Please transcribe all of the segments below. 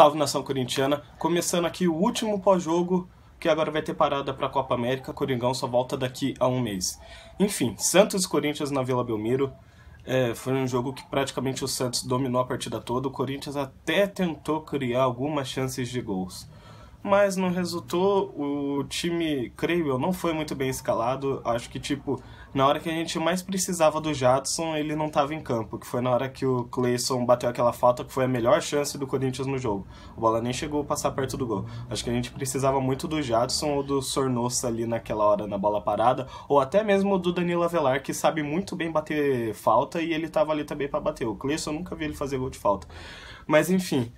Salve nação corintiana! Começando aqui o último pós-jogo, que agora vai ter parada para a Copa América. Coringão só volta daqui a um mês. Enfim, Santos e Corinthians na Vila Belmiro. É, foi um jogo que praticamente o Santos dominou a partida toda. O Corinthians até tentou criar algumas chances de gols mas não resultou. O time, creio eu, não foi muito bem escalado. Acho que, tipo, na hora que a gente mais precisava do Jadson, ele não estava em campo, que foi na hora que o Clayson bateu aquela falta, que foi a melhor chance do Corinthians no jogo. A bola nem chegou a passar perto do gol. Acho que a gente precisava muito do Jadson ou do Sornossa ali naquela hora, na bola parada, ou até mesmo do Danilo Avelar, que sabe muito bem bater falta e ele estava ali também para bater. O Clayson nunca vi ele fazer gol de falta. Mas enfim,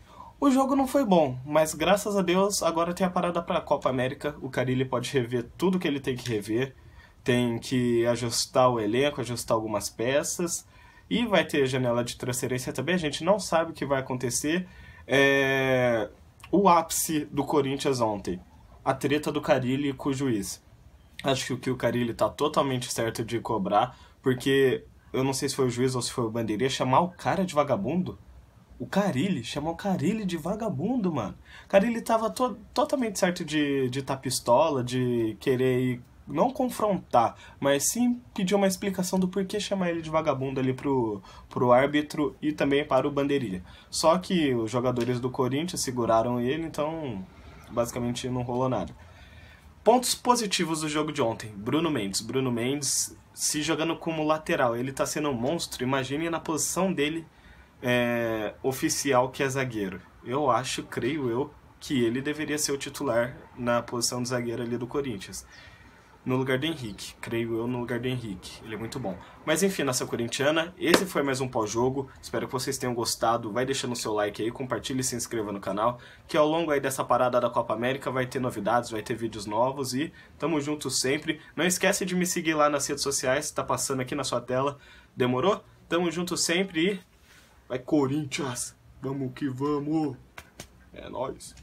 o jogo não foi bom, mas graças a Deus agora tem a parada para a Copa América. O Carilli pode rever tudo que ele tem que rever, tem que ajustar o elenco, ajustar algumas peças e vai ter janela de transferência também. A gente não sabe o que vai acontecer. É... O ápice do Corinthians ontem, a treta do Carilli com o juiz. Acho que o que o Carilli está totalmente certo de cobrar, porque eu não sei se foi o juiz ou se foi o bandeirinha chamar o cara de vagabundo. O Carilli, chamou o Carilli de vagabundo, mano. Carilli tava to totalmente certo de estar tá pistola, de querer ir, não confrontar, mas sim pedir uma explicação do porquê chamar ele de vagabundo ali pro, pro árbitro e também para o bandeirinha. Só que os jogadores do Corinthians seguraram ele, então basicamente não rolou nada. Pontos positivos do jogo de ontem. Bruno Mendes. Bruno Mendes se jogando como lateral. Ele tá sendo um monstro. Imagine na posição dele é, oficial que é zagueiro. Eu acho, creio eu, que ele deveria ser o titular na posição de zagueiro ali do Corinthians. No lugar do Henrique, creio eu, no lugar do Henrique. Ele é muito bom. Mas enfim, nossa corintiana, esse foi mais um pós-jogo. Espero que vocês tenham gostado. Vai deixando o seu like aí, compartilhe e se inscreva no canal. Que ao longo aí dessa parada da Copa América vai ter novidades, vai ter vídeos novos e tamo junto sempre. Não esquece de me seguir lá nas redes sociais, tá passando aqui na sua tela. Demorou? Tamo junto sempre e Vai Corinthians! Vamos que vamos! É nóis!